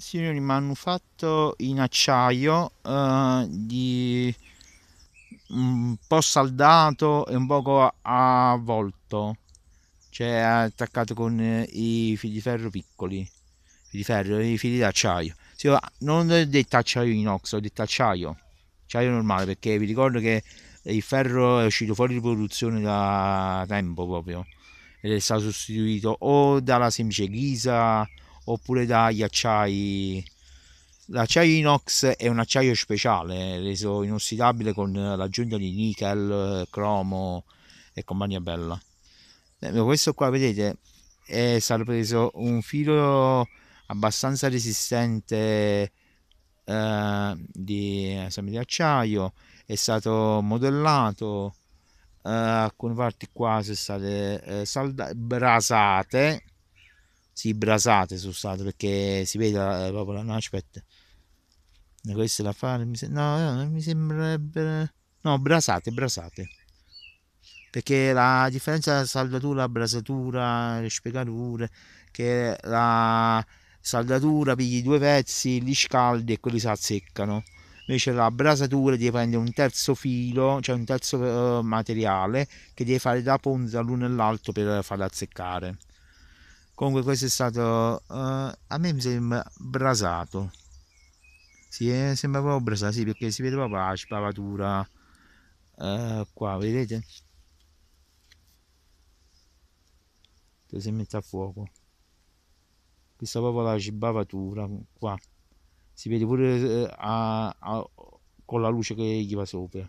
signori manufatto in acciaio eh, di un po' saldato e un poco avvolto cioè attaccato con eh, i fili di ferro piccoli fili di ferro i fili di sì, non ho detto acciaio inox ho detto acciaio acciaio normale perché vi ricordo che il ferro è uscito fuori di produzione da tempo proprio ed è stato sostituito o dalla semplice ghisa oppure dagli acciai l'acciaio inox è un acciaio speciale reso inossidabile con l'aggiunta di nickel cromo e compagnia bella questo qua vedete è stato preso un filo abbastanza resistente eh, di, di acciaio è stato modellato eh, alcune parti qua sono state eh, salda- brasate sì, brasate sono state perché si vede la, eh, proprio la, no aspetta questa è la fare mi se, no, eh, mi sembrerebbe no brasate brasate perché la differenza tra saldatura brasatura le spiegature che la saldatura pigli due pezzi li scaldi e quelli si azzeccano invece la brasatura devi prendere un terzo filo cioè un terzo uh, materiale che devi fare da ponza l'uno e l'altro per farla azzeccare comunque questo è stato uh, a me mi sembra brasato si sì, eh, sembra proprio brasato sì perché si vede proprio la spavatura uh, qua vedete che si mette a fuoco questa è proprio la cibavatura qua si vede pure eh, a, a, con la luce che gli va sopra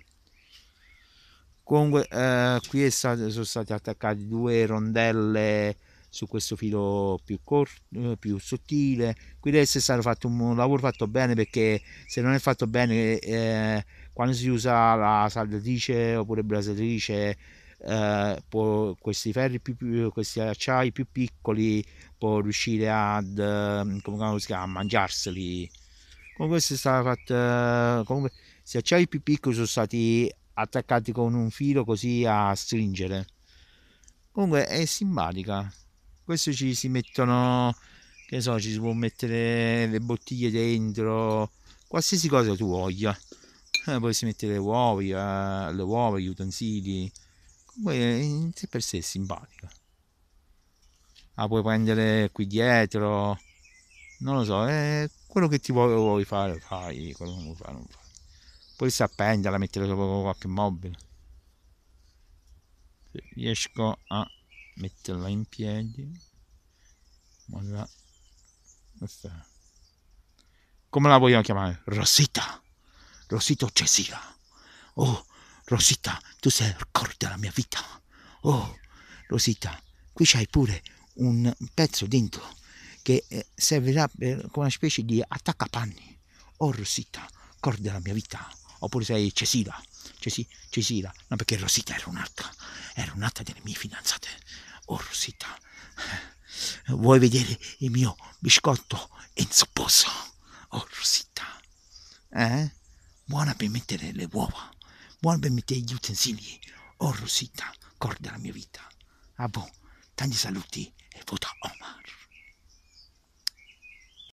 comunque eh, qui stato, sono state attaccate due rondelle su questo filo più corto, eh, più sottile. Qui deve essere stato fatto un lavoro fatto bene perché se non è fatto bene eh, quando si usa la saldatrice oppure brasatrice eh, questi ferri più, più, questi acciai più piccoli può riuscire ad mm, come si chiama, a mangiarseli. Comunque si è stato fatto comunque questi acciai più piccoli sono stati attaccati con un filo così a stringere. Comunque è simpatica questo ci si mettono che so ci si può mettere le bottiglie dentro qualsiasi cosa tu voglia eh, poi si mette le uova eh, le uova gli utensili comunque in sé per sé è simpatica la puoi prendere qui dietro non lo so è quello che ti vuoi, vuoi fare fai quello che vuoi fare non fai poi appenderla mettere sopra qualche mobile riesco a metterla in piedi, ma la... Questa... Come la vogliamo chiamare? Rosita! Rosita Cesia! Oh, Rosita, tu sei il cuore della mia vita! Oh, Rosita, qui c'hai pure un pezzo dentro che eh, servirà per, come una specie di attaccapanni. Oh, Rosita, cuore della mia vita! Oppure sei Cesira! Cesira, no perché Rosita era un'altra, era un'altra delle mie fidanzate. Oh Rosita, vuoi vedere il mio biscotto in inzupposo? Orsita, eh? Buona per mettere le uova, buona per mettere gli utensili. Oh Rosita, corda la mia vita. Ah boh, tanti saluti e vota Omar.